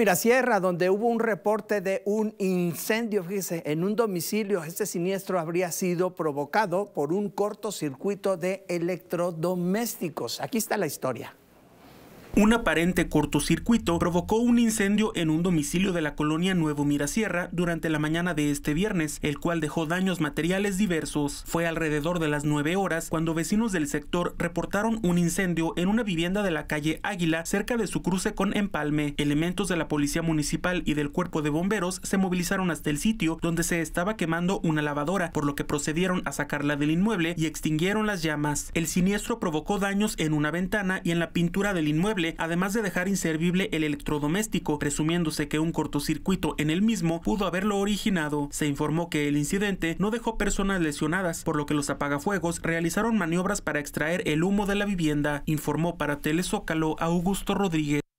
Mira, Sierra, donde hubo un reporte de un incendio, fíjese, en un domicilio, este siniestro habría sido provocado por un cortocircuito de electrodomésticos. Aquí está la historia. Un aparente cortocircuito provocó un incendio en un domicilio de la colonia Nuevo Mirasierra durante la mañana de este viernes, el cual dejó daños materiales diversos. Fue alrededor de las 9 horas cuando vecinos del sector reportaron un incendio en una vivienda de la calle Águila cerca de su cruce con Empalme. Elementos de la policía municipal y del cuerpo de bomberos se movilizaron hasta el sitio donde se estaba quemando una lavadora, por lo que procedieron a sacarla del inmueble y extinguieron las llamas. El siniestro provocó daños en una ventana y en la pintura del inmueble además de dejar inservible el electrodoméstico, presumiéndose que un cortocircuito en el mismo pudo haberlo originado. Se informó que el incidente no dejó personas lesionadas, por lo que los apagafuegos realizaron maniobras para extraer el humo de la vivienda, informó para Telezócalo Augusto Rodríguez.